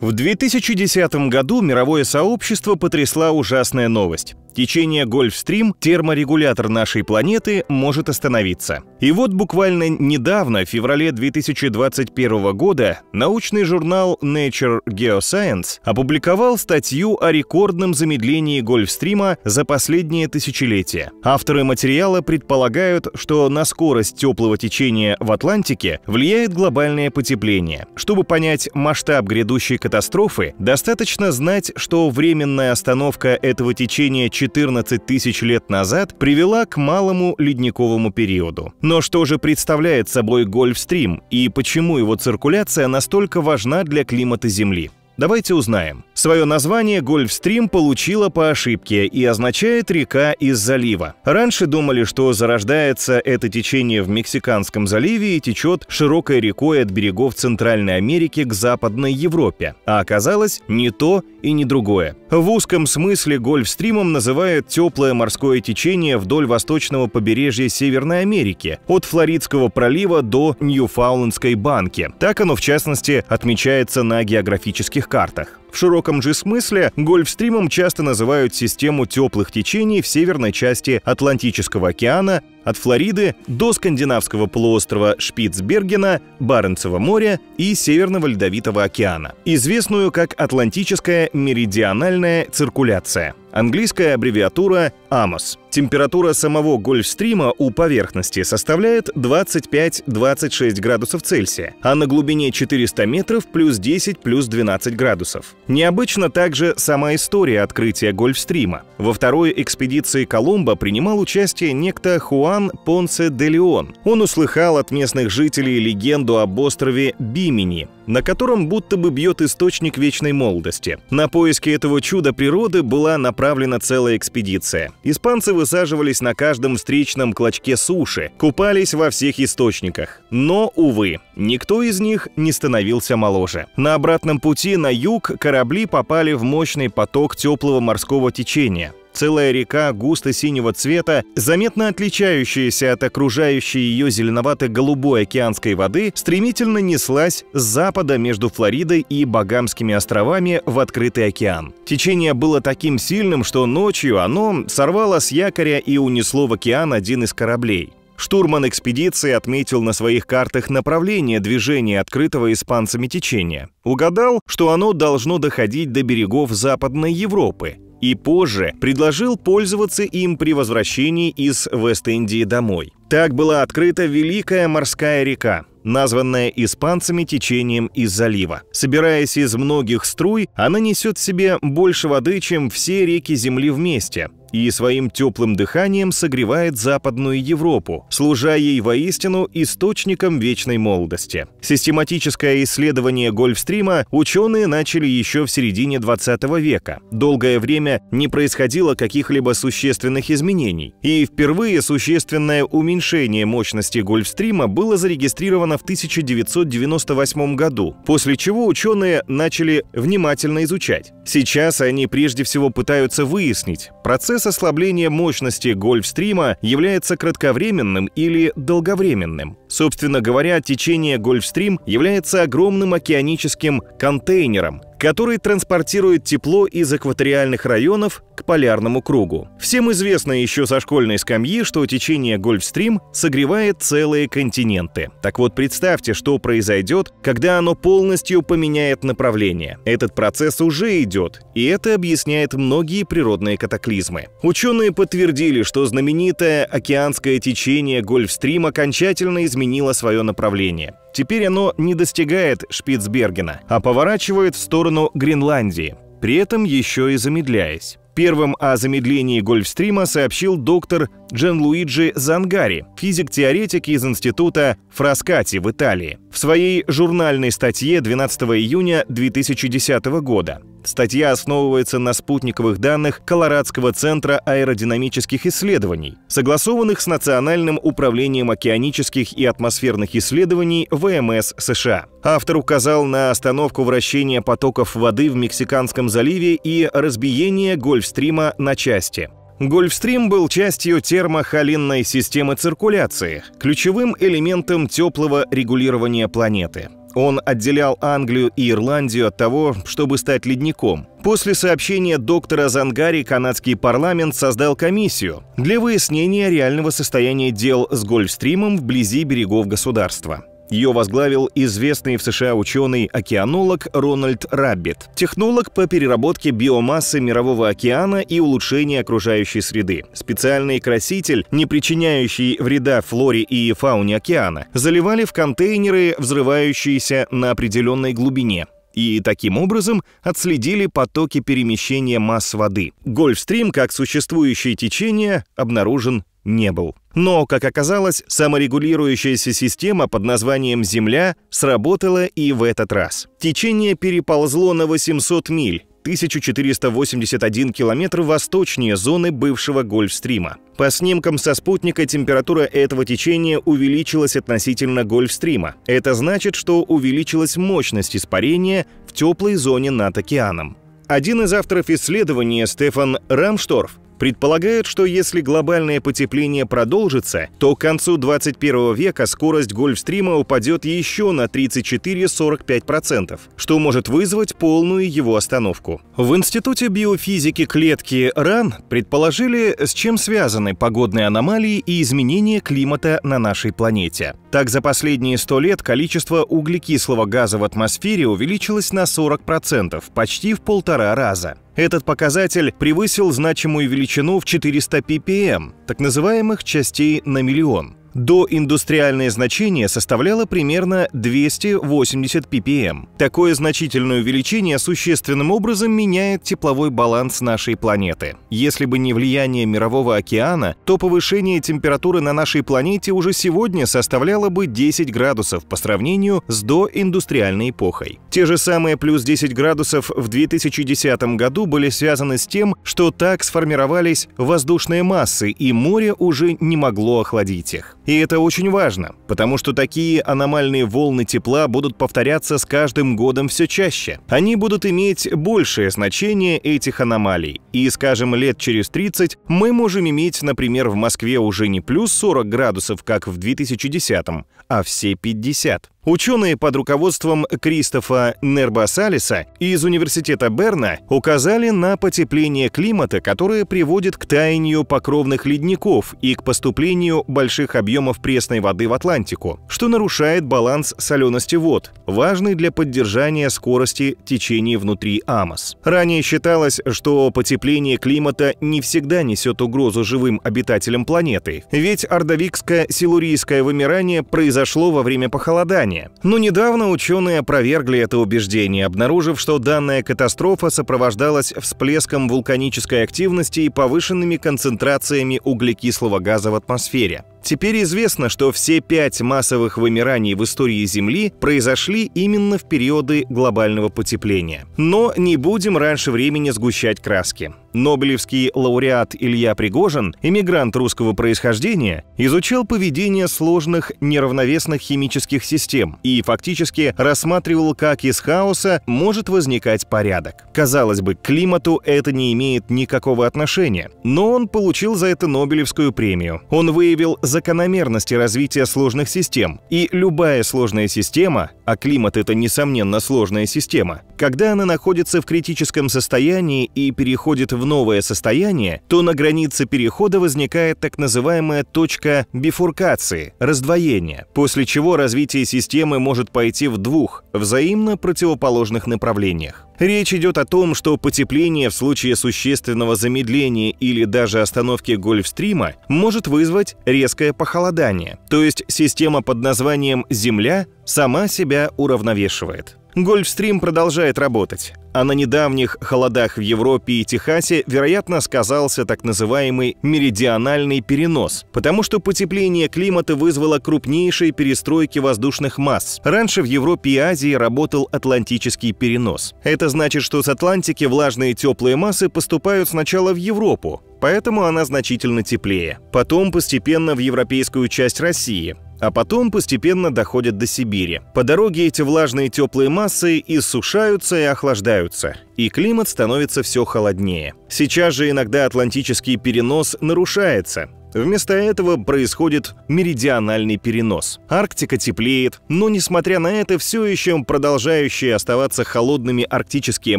В 2010 году мировое сообщество потрясла ужасная новость. Течение Гольфстрим, терморегулятор нашей планеты, может остановиться. И вот буквально недавно, в феврале 2021 года, научный журнал Nature Geoscience опубликовал статью о рекордном замедлении Гольфстрима за последние тысячелетия. Авторы материала предполагают, что на скорость теплого течения в Атлантике влияет глобальное потепление. Чтобы понять масштаб грядущей катастрофы, достаточно знать, что временная остановка этого течения 14 тысяч лет назад привела к малому ледниковому периоду. Но что же представляет собой Гольфстрим и почему его циркуляция настолько важна для климата Земли? Давайте узнаем. Свое название Гольфстрим получила по ошибке и означает «река из залива». Раньше думали, что зарождается это течение в Мексиканском заливе и течет широкой рекой от берегов Центральной Америки к Западной Европе. А оказалось, не то и не другое. В узком смысле Гольфстримом называют теплое морское течение вдоль восточного побережья Северной Америки, от Флоридского пролива до Ньюфаунлендской банки. Так оно, в частности, отмечается на географических картах. В широком же смысле гольфстримом часто называют систему теплых течений в северной части Атлантического океана от Флориды до скандинавского полуострова Шпицбергена, Баренцева моря и Северного Ледовитого океана, известную как Атлантическая меридиональная циркуляция английская аббревиатура AMOS. Температура самого гольфстрима у поверхности составляет 25-26 градусов Цельсия, а на глубине 400 метров плюс 10 плюс 12 градусов. Необычно также сама история открытия гольфстрима. Во второй экспедиции Колумба принимал участие некто Хуан Понсе де Леон. Он услыхал от местных жителей легенду об острове Бимини, на котором будто бы бьет источник вечной молодости. На поиски этого чуда природы была направлена отправлена целая экспедиция. Испанцы высаживались на каждом встречном клочке суши, купались во всех источниках. Но, увы, никто из них не становился моложе. На обратном пути на юг корабли попали в мощный поток теплого морского течения целая река густо-синего цвета, заметно отличающаяся от окружающей ее зеленовато-голубой океанской воды, стремительно неслась с запада между Флоридой и Багамскими островами в открытый океан. Течение было таким сильным, что ночью оно сорвало с якоря и унесло в океан один из кораблей. Штурман экспедиции отметил на своих картах направление движения открытого испанцами течения. Угадал, что оно должно доходить до берегов Западной Европы и позже предложил пользоваться им при возвращении из Вест-Индии домой. Так была открыта Великая морская река, названная испанцами течением из залива. Собираясь из многих струй, она несет в себе больше воды, чем все реки Земли вместе, и своим теплым дыханием согревает Западную Европу, служа ей воистину источником вечной молодости. Систематическое исследование Гольфстрима ученые начали еще в середине 20 века. Долгое время не происходило каких-либо существенных изменений, и впервые существенное уменьшение мощности Гольфстрима было зарегистрировано в 1998 году, после чего ученые начали внимательно изучать. Сейчас они прежде всего пытаются выяснить, процесс Процесс ослабления мощности гольфстрима является кратковременным или долговременным. Собственно говоря, течение Гольфстрим является огромным океаническим контейнером, который транспортирует тепло из экваториальных районов к полярному кругу. Всем известно еще со школьной скамьи, что течение Гольфстрим согревает целые континенты. Так вот, представьте, что произойдет, когда оно полностью поменяет направление. Этот процесс уже идет, и это объясняет многие природные катаклизмы. Ученые подтвердили, что знаменитое океанское течение Гольфстрим окончательно изменилось изменило свое направление. Теперь оно не достигает Шпицбергена, а поворачивает в сторону Гренландии, при этом еще и замедляясь. Первым о замедлении Гольфстрима сообщил доктор Джанлуиджи Зангари, физик-теоретик из института Фраскати в Италии. В своей журнальной статье 12 июня 2010 года Статья основывается на спутниковых данных Колорадского центра аэродинамических исследований, согласованных с Национальным управлением океанических и атмосферных исследований ВМС США. Автор указал на остановку вращения потоков воды в Мексиканском заливе и разбиение Гольфстрима на части. Гольфстрим был частью термохолинной системы циркуляции, ключевым элементом теплого регулирования планеты. Он отделял Англию и Ирландию от того, чтобы стать ледником. После сообщения доктора Зангари канадский парламент создал комиссию для выяснения реального состояния дел с Гольфстримом вблизи берегов государства. Ее возглавил известный в США ученый-океанолог Рональд Раббит, технолог по переработке биомассы Мирового океана и улучшению окружающей среды, специальный краситель, не причиняющий вреда флоре и фауне океана, заливали в контейнеры, взрывающиеся на определенной глубине и таким образом отследили потоки перемещения масс воды. Гольфстрим, как существующее течение, обнаружен не был. Но, как оказалось, саморегулирующаяся система под названием «Земля» сработала и в этот раз. Течение переползло на 800 миль, 1481 километр восточнее зоны бывшего Гольфстрима. По снимкам со спутника температура этого течения увеличилась относительно Гольфстрима. Это значит, что увеличилась мощность испарения в теплой зоне над океаном. Один из авторов исследования, Стефан Рамшторф, предполагают, что если глобальное потепление продолжится, то к концу 21 века скорость гольфстрима упадет еще на 34-45%, что может вызвать полную его остановку. В Институте биофизики клетки РАН предположили, с чем связаны погодные аномалии и изменения климата на нашей планете. Так, за последние сто лет количество углекислого газа в атмосфере увеличилось на 40%, почти в полтора раза. Этот показатель превысил значимую величину в 400 ppm, эм, так называемых частей на миллион. Доиндустриальное значение составляло примерно 280 ppm. Такое значительное увеличение существенным образом меняет тепловой баланс нашей планеты. Если бы не влияние мирового океана, то повышение температуры на нашей планете уже сегодня составляло бы 10 градусов по сравнению с доиндустриальной эпохой. Те же самые плюс 10 градусов в 2010 году были связаны с тем, что так сформировались воздушные массы, и море уже не могло охладить их. И это очень важно, потому что такие аномальные волны тепла будут повторяться с каждым годом все чаще. Они будут иметь большее значение этих аномалий. И, скажем, лет через 30 мы можем иметь, например, в Москве уже не плюс 40 градусов, как в 2010, а все 50. Ученые под руководством Кристофа Нербасалиса из Университета Берна указали на потепление климата, которое приводит к таянию покровных ледников и к поступлению больших объемов пресной воды в Атлантику, что нарушает баланс солености вод, важный для поддержания скорости течения внутри Амос. Ранее считалось, что потепление климата не всегда несет угрозу живым обитателям планеты, ведь ордовикское силурийское вымирание произошло во время похолодания, ранее. Но недавно ученые опровергли это убеждение, обнаружив, что данная катастрофа сопровождалась всплеском вулканической активности и повышенными концентрациями углекислого газа в атмосфере. Теперь известно, что все пять массовых вымираний в истории Земли произошли именно в периоды глобального потепления. Но не будем раньше времени сгущать краски. Нобелевский лауреат Илья Пригожин, эмигрант русского происхождения, изучал поведение сложных неравновесных химических систем и фактически рассматривал, как из хаоса может возникать порядок. Казалось бы, к климату это не имеет никакого отношения, но он получил за это Нобелевскую премию. Он выявил за закономерности развития сложных систем. И любая сложная система, а климат – это, несомненно, сложная система, когда она находится в критическом состоянии и переходит в новое состояние, то на границе перехода возникает так называемая точка бифуркации – раздвоения, после чего развитие системы может пойти в двух, взаимно противоположных направлениях. Речь идет о том, что потепление в случае существенного замедления или даже остановки Гольфстрима может вызвать резкое похолодание, то есть система под названием «Земля» сама себя уравновешивает. Гольфстрим продолжает работать, а на недавних холодах в Европе и Техасе, вероятно, сказался так называемый меридиональный перенос, потому что потепление климата вызвало крупнейшие перестройки воздушных масс. Раньше в Европе и Азии работал атлантический перенос. Это значит, что с Атлантики влажные теплые массы поступают сначала в Европу, поэтому она значительно теплее. Потом постепенно в европейскую часть России, а потом постепенно доходят до Сибири. По дороге эти влажные теплые массы иссушаются и охлаждаются, и климат становится все холоднее. Сейчас же иногда атлантический перенос нарушается, Вместо этого происходит меридиональный перенос. Арктика теплеет, но несмотря на это, все еще продолжающие оставаться холодными арктические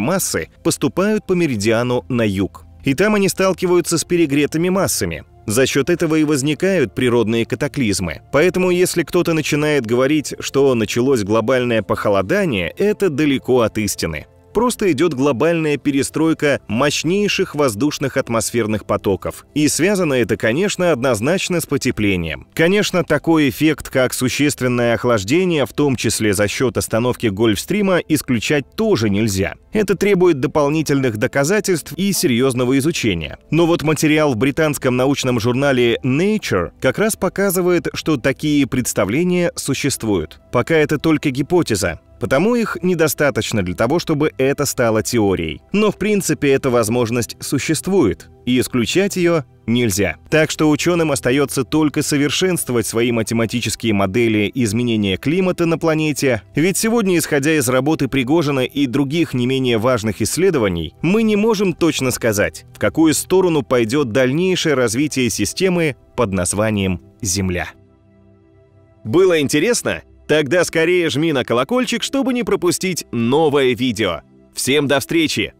массы поступают по меридиану на юг. И там они сталкиваются с перегретыми массами. За счет этого и возникают природные катаклизмы. Поэтому если кто-то начинает говорить, что началось глобальное похолодание, это далеко от истины. Просто идет глобальная перестройка мощнейших воздушных атмосферных потоков. И связано это, конечно, однозначно с потеплением. Конечно, такой эффект, как существенное охлаждение, в том числе за счет остановки Гольфстрима, исключать тоже нельзя. Это требует дополнительных доказательств и серьезного изучения. Но вот материал в британском научном журнале Nature как раз показывает, что такие представления существуют. Пока это только гипотеза, Потому их недостаточно для того, чтобы это стало теорией. Но в принципе эта возможность существует, и исключать ее нельзя. Так что ученым остается только совершенствовать свои математические модели изменения климата на планете, ведь сегодня, исходя из работы Пригожина и других не менее важных исследований, мы не можем точно сказать, в какую сторону пойдет дальнейшее развитие системы под названием Земля. Было интересно? Тогда скорее жми на колокольчик, чтобы не пропустить новое видео. Всем до встречи!